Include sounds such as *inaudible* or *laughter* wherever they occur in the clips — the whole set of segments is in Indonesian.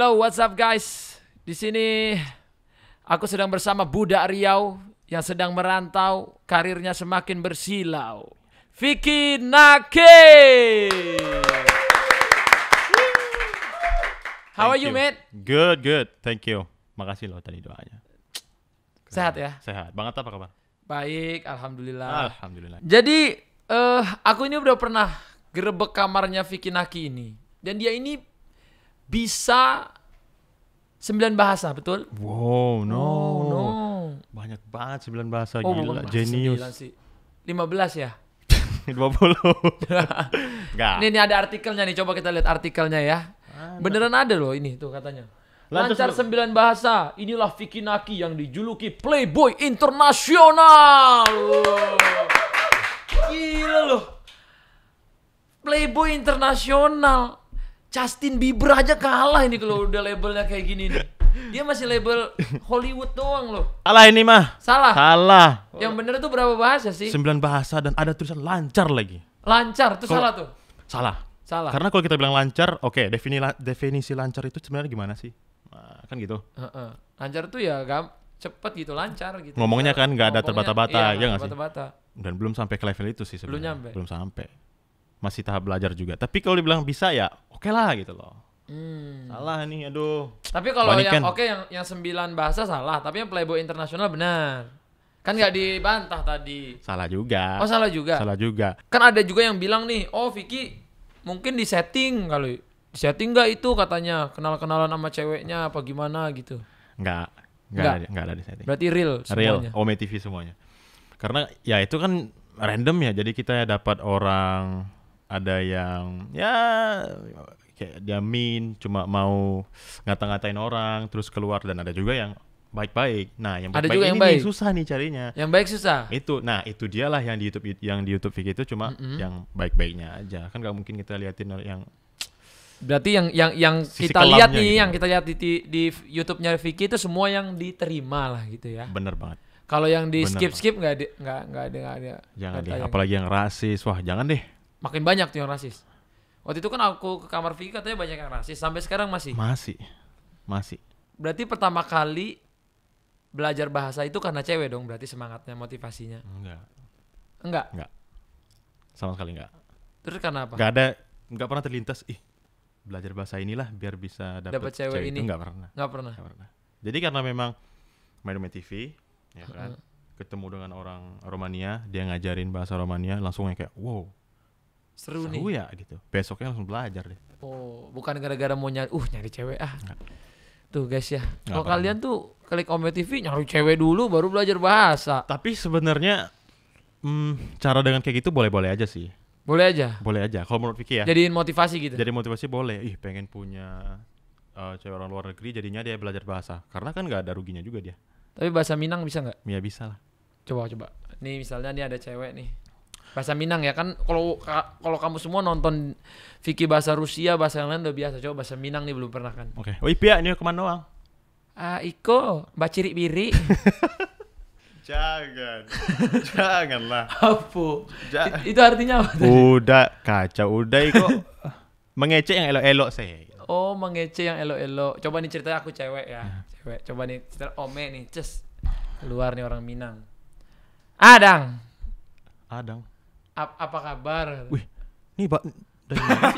Hello, what's up guys? Di sini aku sedang bersama budak Riau yang sedang merantau, karirnya semakin bersilau. Vicky Nake. How are you, mate? Good, good. Thank you. Makasih loh tadi doanya. *tsk* Sehat ya? Sehat. Banget apa kabar? Baik, alhamdulillah. Alhamdulillah. Jadi, uh, aku ini udah pernah gerebek kamarnya Vicky Naki ini. Dan dia ini bisa sembilan bahasa, betul? Wow, no. Oh, no. Banyak banget sembilan bahasa, oh, gila. Jenius. Lima belas ya? *laughs* Dua puluh. *laughs* ini, ini ada artikelnya nih, coba kita lihat artikelnya ya. Mana? Beneran ada loh ini tuh katanya. Lancar sembilan bahasa, inilah Vicky Naki yang dijuluki Playboy Internasional. Gila loh. Playboy Internasional. Justin Bieber aja kalah ini kalau udah labelnya kayak gini nih. Dia masih label Hollywood doang loh. Salah ini mah. Salah. Salah. Yang bener tuh berapa bahasa sih? Sembilan bahasa dan ada tulisan lancar lagi. Lancar itu salah tuh. Salah. Salah. Karena kalau kita bilang lancar, oke, okay, defini, definisi lancar itu sebenarnya gimana sih? Nah, kan gitu. Uh -uh. Lancar tuh ya gam cepet gitu, lancar gitu. Ngomongnya kan nggak ada terbata-bata, iya, ya nggak sih? Terbata-bata. Dan belum sampai ke level itu sih sebenarnya. Belum nyampe. Belum sampai masih tahap belajar juga. Tapi kalau dibilang bisa ya oke okay lah gitu loh. Hmm. Salah nih, aduh. Tapi kalau yang kan? oke okay, yang yang sembilan bahasa salah, tapi yang Playboy internasional benar. Kan nggak dibantah tadi. Salah juga. Oh salah juga. Salah juga. Kan ada juga yang bilang nih, oh Vicky mungkin di setting kali. Di setting nggak itu katanya kenal-kenalan sama ceweknya apa gimana gitu. Nggak. Nggak, nggak. Ada, enggak ada di setting. Berarti real semuanya. Real, Ome TV semuanya. Karena ya itu kan random ya, jadi kita dapat orang ada yang ya kayak dia mean cuma mau ngata-ngatain orang terus keluar dan ada juga yang baik-baik. Nah, yang baik, -baik ada juga ini yang baik. Nih, susah nih carinya. Yang baik susah. Itu, nah itu dialah yang di YouTube yang di YouTube Vicky itu cuma mm -hmm. yang baik-baiknya aja. Kan nggak mungkin kita liatin yang Berarti yang yang yang Sisi kita lihat nih, gitu. yang kita lihat di di, di YouTube-nya Vicky itu semua yang diterima lah gitu ya. Bener banget. Kalau yang di skip-skip nggak -skip, nggak nggak ada nggak ada. Jangan deh, apalagi yang rasis. Wah, jangan deh makin banyak tuh yang rasis. Waktu itu kan aku ke kamar Vicky katanya banyak yang rasis, sampai sekarang masih. Masih. Masih. Berarti pertama kali belajar bahasa itu karena cewek dong, berarti semangatnya, motivasinya. Enggak. Enggak. Enggak. Sama sekali enggak. Terus karena apa? Enggak ada enggak pernah terlintas ih belajar bahasa inilah biar bisa dapat cewek, cewek ini. Itu enggak pernah. Enggak pernah. Enggak pernah. Jadi karena memang main main TV, ya kan. Ketemu dengan orang Romania, dia ngajarin bahasa Romania, langsung kayak wow, seru, seru nih. ya gitu. Besoknya langsung belajar deh. Oh, bukan gara-gara mau nyari uh nyari cewek ah. Nggak. Tuh guys ya. Kalau kalian tuh klik Ome TV nyari cewek dulu baru belajar bahasa. Tapi sebenarnya hmm, cara dengan kayak gitu boleh-boleh aja sih. Boleh aja. Boleh aja. Kalau menurut Vicky ya. Jadiin motivasi gitu. Jadi motivasi boleh. Ih, pengen punya uh, cewek orang luar negeri jadinya dia belajar bahasa. Karena kan nggak ada ruginya juga dia. Tapi bahasa Minang bisa nggak? Ya bisa lah. Coba coba. Nih misalnya nih ada cewek nih Bahasa Minang ya kan kalau kalau kamu semua nonton Vicky bahasa Rusia, bahasa yang lain udah biasa. Coba bahasa Minang nih belum pernah kan. Oke. Okay. Wipia Pia, ini kemana doang? Ah, uh, Iko, baciri Ciri Biri. *laughs* Jangan. Janganlah. *laughs* Apa? jangan. itu artinya apa tadi? Udah kacau, udah Iko. *laughs* mengecek yang elok-elok sih. Oh, mengecek yang elok-elok. Coba nih cerita aku cewek ya. Cewek. Coba nih cerita Ome nih, cus Luar nih orang Minang. Adang. Adang. Ap apa kabar? Wih, ini Pak dari mana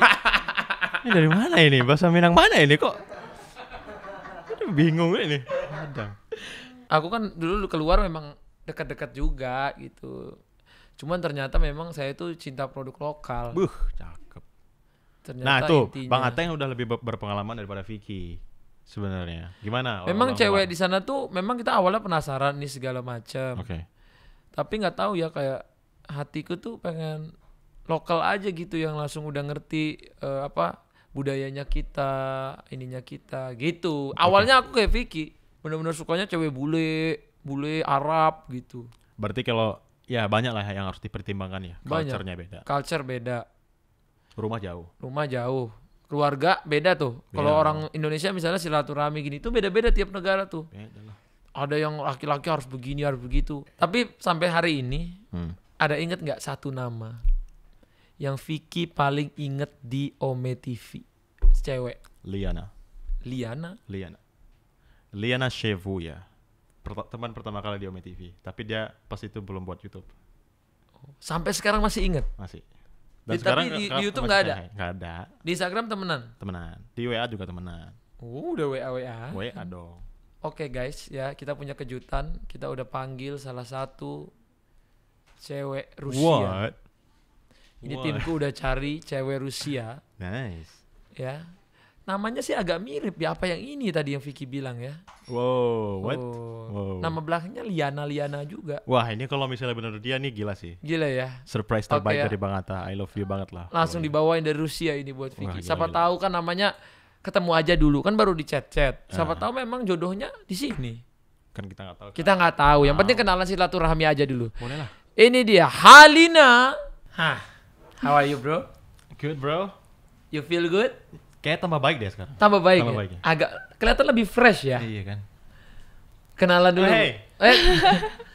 ini dari mana ini? Bahasa Minang mana ini kok? Aduh, bingung ini. Ada. Aku kan dulu keluar memang dekat-dekat juga gitu. Cuman ternyata memang saya itu cinta produk lokal. Buh, cakep. Ternyata nah itu intinya. Bang Ateng udah lebih berpengalaman daripada Vicky sebenarnya. Gimana? Memang orang cewek di sana tuh memang kita awalnya penasaran nih segala macam. Oke. Okay. Tapi nggak tahu ya kayak hatiku tuh pengen lokal aja gitu yang langsung udah ngerti uh, apa budayanya kita, ininya kita gitu. Awalnya aku kayak Vicky, bener-bener sukanya cewek bule, bule Arab gitu. Berarti kalau ya banyak lah yang harus dipertimbangkan ya. culturenya beda. Culture beda. Rumah jauh. Rumah jauh. Keluarga beda tuh. Kalau orang Indonesia misalnya silaturahmi gini tuh beda-beda tiap negara tuh. Ada yang laki-laki harus begini, harus begitu. Tapi sampai hari ini hmm ada inget nggak satu nama yang Vicky paling inget di Ome TV? Cewek. Liana. Liana. Liana. Liana Shevuya. Pert teman pertama kali di Ome TV, tapi dia pas itu belum buat YouTube. Oh, sampai sekarang masih inget? Masih. Dan di, sekarang tapi di, di YouTube nggak ada. Nggak ada. Di Instagram temenan. Temenan. Di WA juga temenan. Oh, udah WA WA. WA dong. Oke okay, guys, ya kita punya kejutan. Kita udah panggil salah satu cewek Rusia. What? Ini What? timku udah cari cewek Rusia. Nice. Ya. Namanya sih agak mirip ya apa yang ini tadi yang Vicky bilang ya. Wow, what? Oh. Wow. Nama belakangnya Liana Liana juga. Wah, ini kalau misalnya benar dia nih gila sih. Gila ya. Surprise terbaik okay, ya. dari Bang Atta. I love you banget lah. Langsung wow. dibawain dari Rusia ini buat Vicky. Wah, gila, Siapa gila. tahu kan namanya ketemu aja dulu kan baru dicat chat Siapa uh. tahu memang jodohnya di sini. Kan kita nggak tahu. Kita nggak tahu. Yang penting kenalan silaturahmi aja dulu. Boleh lah. Ini dia Halina. Hah. How are you, bro? Good, bro. You feel good? Kayak tambah baik deh sekarang. Tambah baik. Tambah ya? baik. Ya? Agak kelihatan lebih fresh ya. Iya kan. Kenalan dulu. Hey. Eh.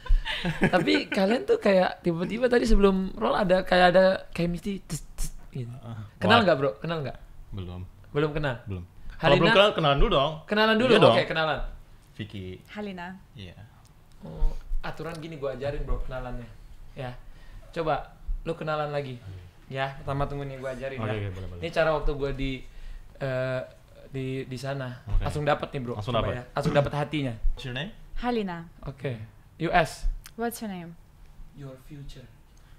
*laughs* Tapi kalian tuh kayak tiba-tiba tadi sebelum roll ada kayak ada chemistry tss, tss, gitu. Ah, kenal nggak, Bro? Kenal nggak? Belum. Belum kenal? Belum. Halina. Kalau belum kenal kenalan dulu dong. Kenalan dulu. Iya Oke, okay, kenalan. Vicky. Halina. Iya. Yeah. Oh, aturan gini gua ajarin, Bro, kenalannya ya coba lu kenalan lagi ya pertama tunggu nih gue ajarin okay, ya okay, boleh, boleh. ini cara waktu gue di uh, di di sana okay. langsung dapat nih bro langsung dapat ya. langsung dapat hatinya What's your name Halina oke okay. US What's your name Your future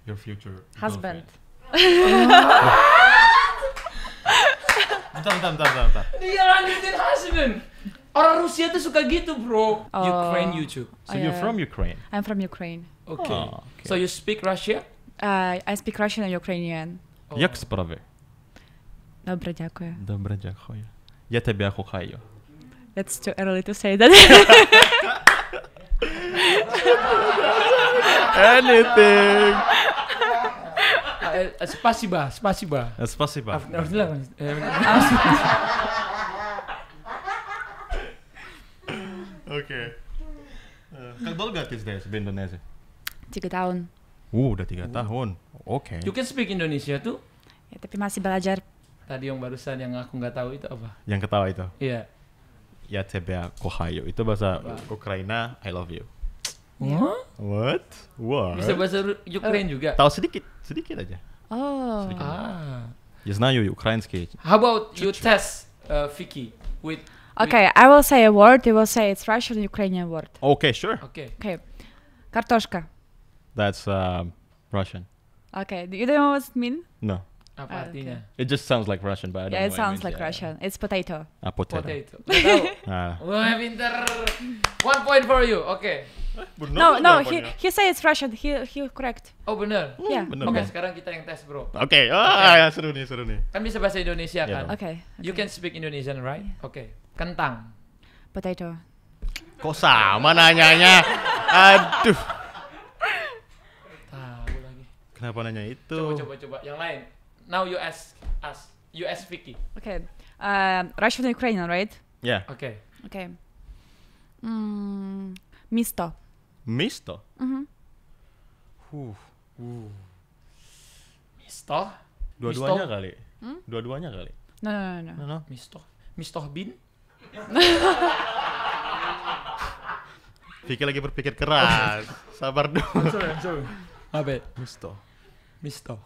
Your future husband *laughs* bentar, bentar, bentar, bentar, bentar. Dia lanjutin husband. Orang Rusia tuh suka gitu, bro. Oh. Ukraine YouTube. So oh, yeah. you're from Ukraine? I'm from Ukraine. Okay. Ah, okay. So you speak Russian? Uh, I speak Russian and Ukrainian. Oh. Як справи? Добре, дякую. Добре, дякую. Я тебе кохаю. That's too early to say that. *laughs* Anything. Спасибо, спасибо. Спасибо. Okay. Как долго ты здесь, в Индонезии? Tiga tahun. Uh, udah tiga uh. tahun. Oke. Okay. You can speak Indonesia tuh? Ya, tapi masih belajar. Tadi yang barusan yang aku nggak tahu itu apa? Yang ketawa itu? Iya. Yeah. Ya tebea kohayo. Itu bahasa apa? Ukraina, I love you. What? Ya. What? What? Bisa bahasa Ukraina uh. Oh. juga? Tahu sedikit, sedikit aja. Oh. Sedikit ah. Я знаю украинский. How about you test uh, Vicky with Okay, with... I will say a word, you will say it's Russian Ukrainian word. Okay, sure. Okay. Okay. Картошка. That's um, Russian. Okay. Do you know what it means? No. Apa artinya? It just sounds like Russian, but I don't yeah, know. it sounds like Russian. It's potato. Ah, potato. Potato. Wah, *laughs* pinter. One point for you. Oke. Okay. No, no, he he say it's Russian. He he correct. Oh, bener. Mm, yeah. Bener. Oke, sekarang kita yang tes, Bro. Ah, Oke. Ah, ya seru nih, seru nih. Kan bisa bahasa Indonesia ya, kan? Ya. Oke. You can speak Indonesian, right? Oke. Kentang. Potato. Kok sama nanyanya? Aduh. Kenapa nanya itu? Coba coba coba yang lain. Now you ask us. You ask Vicky. Okay. Uh, Russian and Ukrainian, right? Yeah. Okay. Okay. Mm, misto. Misto? Mhm. Huh. Uh. Misto? Dua-duanya kali. Hmm? Dua-duanya kali. No, no, no, no. no, no. Misto. Misto bin? *laughs* Vicky lagi berpikir keras. Sabar dulu. Sorry, sorry. Abe. Misto. Места.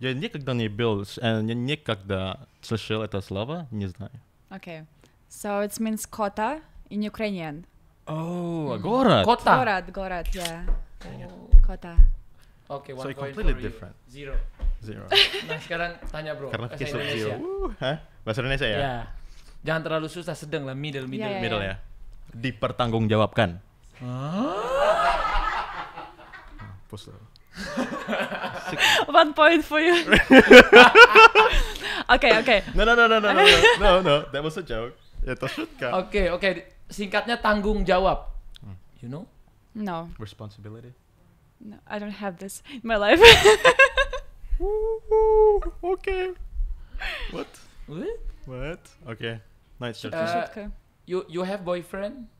Я никогда не был, я э, никогда слышал это слово, не знаю. Okay, so it means kota in Ukrainian. Oh, город. Kota. Город, город, yeah. Kota. Okay, one so point completely for different. You. Zero. Zero. *laughs* nah sekarang tanya bro. Karena bahasa Indonesia. Uh, huh? Bahasa Indonesia ya? Yeah. Jangan terlalu susah, sedang lah middle middle yeah, ya. yeah, middle ya. Dipertanggungjawabkan. Ah. *laughs* One point for you. *laughs* okay, okay. No, no, no, no, no, no, no, no. That was a joke. Ya tersutka. Oke, okay, oke. Okay. Singkatnya tanggung jawab. Hmm. You know? No. Responsibility. No, I don't have this in my life. *laughs* okay. What? What? What? Okay. Nice. Uh, you you have boyfriend?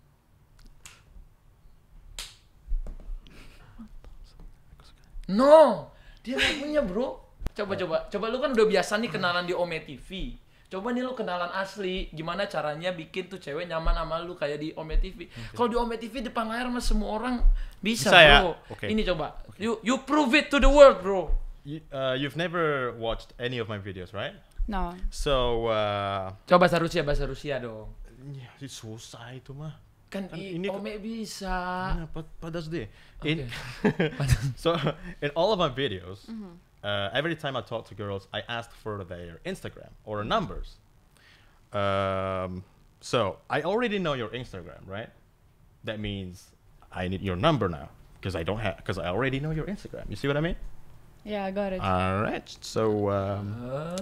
No, dia nggak punya bro. Coba coba, coba lu kan udah biasa nih kenalan di Ome TV. Coba nih lu kenalan asli, gimana caranya bikin tuh cewek nyaman sama lu kayak di Ome TV. Kalau di Ome TV depan layar mah semua orang bisa, bisa ya? bro. Ya? Okay. Ini coba, okay. you you prove it to the world bro. You, uh, you've never watched any of my videos, right? No. So. Uh, coba bahasa Rusia, bahasa Rusia dong. Ya, susah itu mah. Kan I, ini bisa. Uh, nah, okay. in *laughs* *laughs* so in all of my videos, mm -hmm. uh, every time I talk to girls, I ask for their Instagram or numbers. Um, so I already know your Instagram, right? That means I need your number now because I don't have because I already know your Instagram. You see what I mean? Yeah, I got it. All right. So um, uh...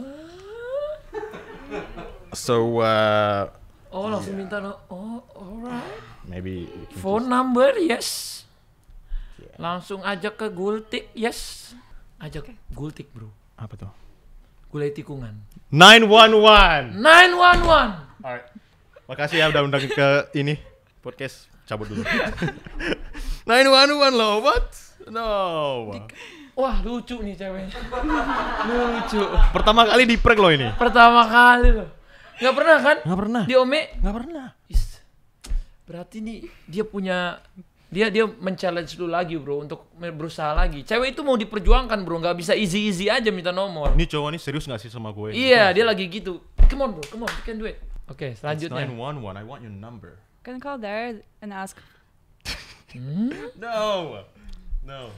so. Uh, Oh yeah. langsung iya. minta no oh alright. Maybe phone just... number yes. Yeah. Langsung ajak ke Gultik yes. Ajak okay. Gultik bro. Apa tuh? Gulai tikungan. 911. 911. Alright. Makasih ya udah undang ke ini podcast cabut dulu. 911 *laughs* loh what? No. Dik Wah lucu nih ceweknya. *laughs* lucu. Pertama kali di prank loh ini. Pertama kali loh. Gak pernah kan? Gak pernah. Di Ome? Nggak pernah. Is. Berarti nih dia punya dia dia men-challenge lu lagi bro untuk berusaha lagi cewek itu mau diperjuangkan bro nggak bisa easy easy aja minta nomor ini cowok ini serius nggak sih sama gue iya yeah, dia lagi gitu come on bro come on you can do it oke okay, selanjutnya It's 911 I want your number can call there and ask hmm? no no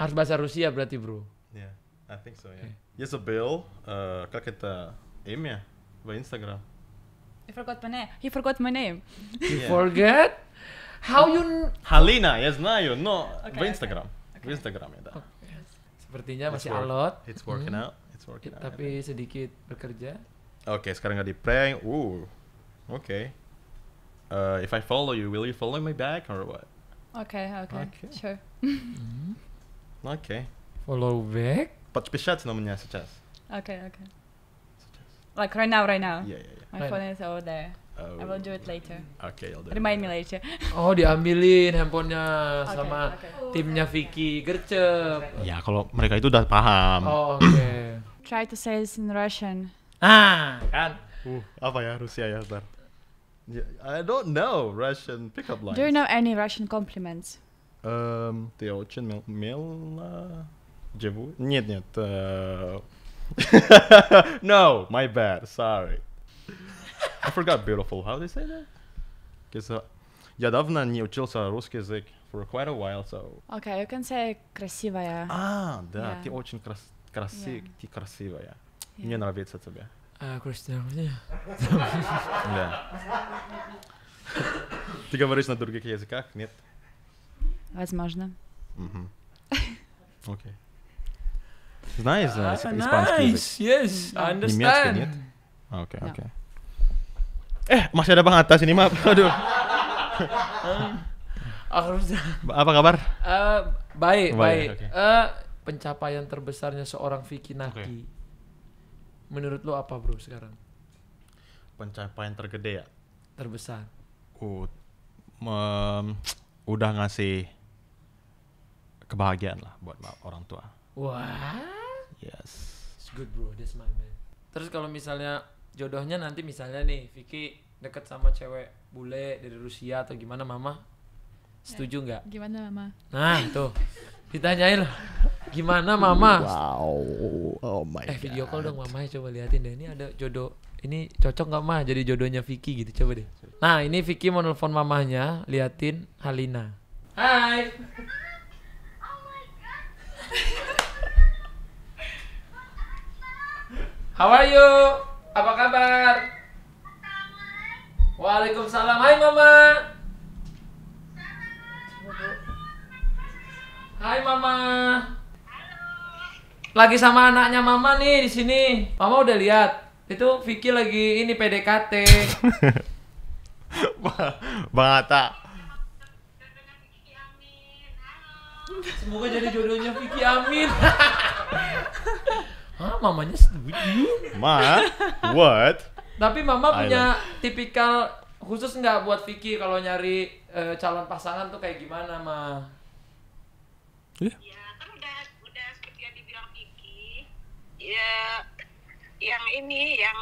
harus bahasa Rusia berarti bro yeah I think so yeah okay. yes a bill uh, aim ya. Yeah. by Instagram. He forgot my name. He forgot my name. You yeah. forget? How you... Halina, я знаю, No, okay, Instagram. Okay. Instagram, да. Okay. Oh, Sepertinya it's work. alot. It's working hmm. out. It's working It, out. Tapi yeah. sedikit bekerja. Oke, okay, sekarang nggak di prank. Uh, oke. Okay. Uh, if I follow you, will you follow me back or what? Okay, okay, okay. sure. mm. Okay. Follow back? Подписаться на меня сейчас. Okay, okay. Like right now, right now. Yeah, yeah, yeah. My right phone now. is over there. Oh. I will do it later. Okay, I'll do Remind me later. *laughs* oh, diambilin handphonenya okay, sama okay. timnya Vicky gercep. Ya, kalau mereka itu udah paham. Oh, oke. Okay. *coughs* Try to say this in Russian. Ah, kan. Uh, apa ya Rusia ya, ntar. I don't know Russian pickup lines. Do you know any Russian compliments? Um, ты очень мила. Нет, нет. Uh, *laughs* no, my bad. Sorry. I forgot beautiful. How do they say that? Uh, я давно не учился русский язык for quite a while, so. Okay, you can say красивая. А, да, ты очень крас красив, ты красивая. Мне нравится тебе. А, кое *laughs* Да. Ты говоришь на других языках, нет? Возможно. *laughs* Окей. Mm -hmm. okay. Знаешь, знаешь, uh, испанский nice, Yes, I understand. Немецкий, нет? Окей, okay, окей. Okay. Yeah. Eh, masih ada Bang Atas ini, maaf. Aduh. Apa kabar? Uh, baik, baik. baik. Okay. Uh, pencapaian terbesarnya seorang Vicky Naki. Okay. Menurut lo apa, Bro, sekarang? Pencapaian tergede ya? Terbesar. Uh, oh, me udah ngasih kebahagiaan lah buat orang tua. Wah. Wow. Yes. It's good bro, that's my man. Terus kalau misalnya jodohnya nanti misalnya nih Vicky deket sama cewek bule dari Rusia atau gimana mama setuju eh, nggak? Gimana mama? Nah tuh ditanyain loh gimana mama? Wow, oh my eh, video call dong mama coba liatin deh ini ada jodoh ini cocok nggak mah jadi jodohnya Vicky gitu coba deh. Nah ini Vicky mau nelfon mamahnya liatin Halina. Hai. How are you? Apa kabar? Waalaikumsalam. Hai Mama. Hai Mama. Lagi sama anaknya Mama nih di sini. Mama udah lihat. Itu Vicky lagi ini PDKT. *laughs* Bang Ata. Semoga jadi jodohnya Vicky Amin. *laughs* Ma, mamanya setuju ma what tapi mama punya tipikal khusus nggak buat Vicky kalau nyari uh, calon pasangan tuh kayak gimana ma yeah. Ya, kan udah udah seperti yang dibilang Vicky ya yang ini yang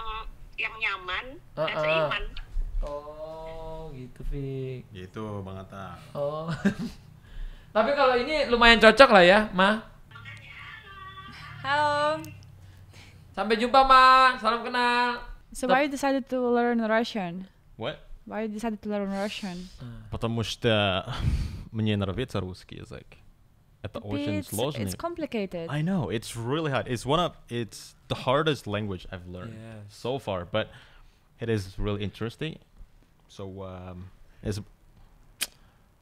yang nyaman uh -uh. seiman oh gitu Vicky gitu banget ah oh *laughs* tapi kalau ini lumayan cocok lah ya ma halo Sampai jumpa, Ma. Salam kenal. So why you decided to learn Russian? What? Why you decided to learn Russian? Потому что *laughs* мне нравится русский язык. Это очень сложно. It's complicated. I know. It's really hard. It's one of it's the hardest language I've learned yes. so far, but it is really interesting. So um, it's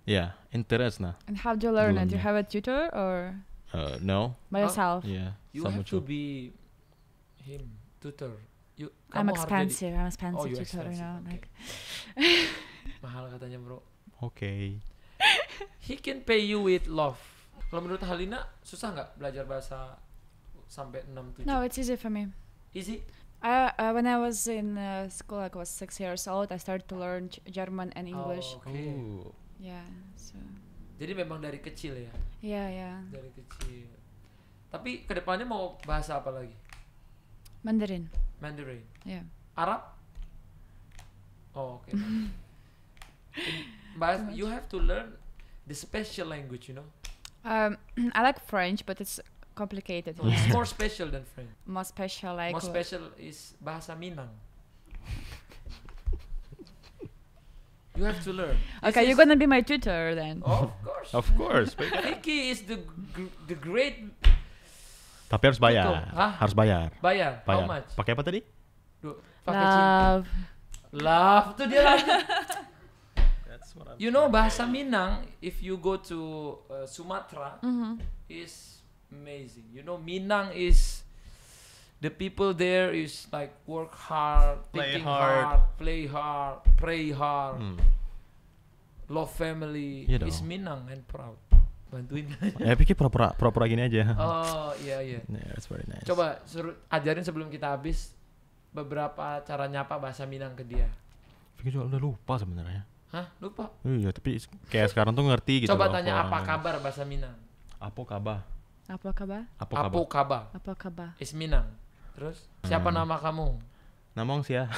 yeah, интересно. And how do you learn it? Do you have a tutor or? Uh, no. By yourself. Yeah. You have to be him tutor you I'm expensive I'm expensive oh, tutor expensive. you know okay. like *laughs* mahal katanya bro oke okay. he can pay you with love kalau menurut Halina susah nggak belajar bahasa sampai enam tujuh no it's easy for me easy I, uh, when I was in uh, school, like I was six years old, I started to learn German and oh, English. Oh, okay. Ooh. Yeah, so. Jadi memang dari kecil ya? Iya, yeah, Yeah. Dari kecil. Tapi kedepannya mau bahasa apa lagi? Mandarin. Mandarin. Yeah. Arab. Oh, okay. *laughs* but you have to learn the special language, you know. Um, I like French, but it's complicated. it's more special than French. More special, like. More special is bahasa Minang. You have to learn. Okay, you're gonna be my tutor then. of course. of course. Vicky is the the great Tapi harus bayar. Harus bayar. Bayar. bayar. How much? Pakai apa tadi? Pakai Love. Love tuh dia you know bahasa Minang, if you go to uh, Sumatera, mm -hmm. is amazing. You know Minang is the people there is like work hard, play thinking hard. hard, play hard, pray hard, mm. love family. You iya know. Is Minang and proud bantuin Ya pikir pura-pura pura-pura gini aja. Oh iya iya. Yeah, that's very nice. Coba suruh ajarin sebelum kita habis beberapa cara nyapa bahasa Minang ke dia. Pikir juga udah lupa sebenarnya. Hah lupa? Iya tapi kayak sekarang tuh ngerti gitu. Coba tanya apa kabar bahasa Minang. Apa kabar? Apa kabar? Apa kabar? Apa kabar? Apa kabar? Is Minang. Terus siapa hmm. nama kamu? Namong Sia.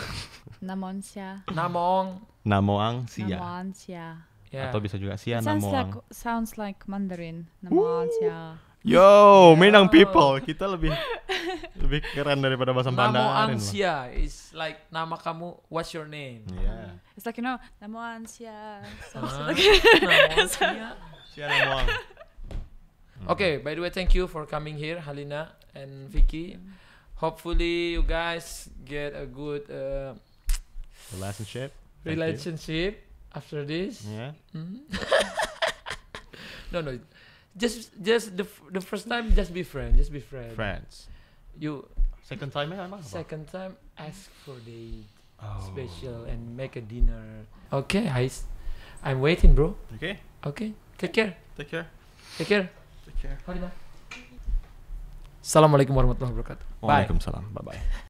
Namong Sia. Namong. Namoang Sia. Namoang Sia. Yeah. Atau bisa juga namo sounds Like, sounds like Mandarin. namo sia Yo, Minang people, kita lebih *laughs* lebih keren daripada bahasa Mandarin. Namuang siya is like nama kamu, what's your name? Yeah. Um, it's like you know, namo siya. sia siya. Siya Okay, by the way, thank you for coming here, Halina and Vicky. Mm. Hopefully, you guys get a good uh, relationship. Relationship. after this yeah mm-hmm. *laughs* no no just just the f- the first time just be friend just be friend friends you second time eh, apa? second time ask for the oh. special and make a dinner okay i s- i'm waiting bro okay okay take care take care take care take care Assalamualaikum warahmatullahi wabarakatuh. Waalaikumsalam. Bye bye. *laughs*